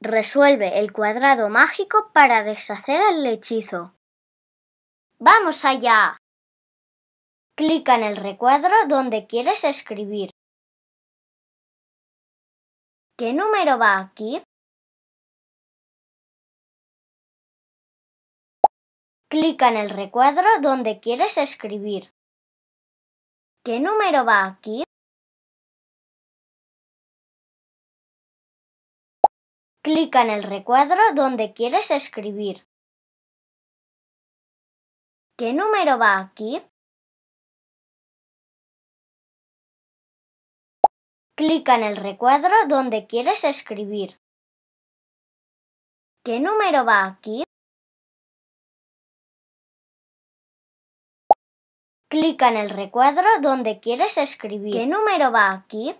Resuelve el cuadrado mágico para deshacer el hechizo. ¡Vamos allá! Clica en el recuadro donde quieres escribir. ¿Qué número va aquí? Clica en el recuadro donde quieres escribir. ¿Qué número va aquí? Clica en el recuadro donde quieres escribir. ¿Qué número va aquí? Clica en el recuadro donde quieres escribir. ¿Qué número va aquí? Clica en el recuadro donde quieres escribir. ¿Qué número va aquí?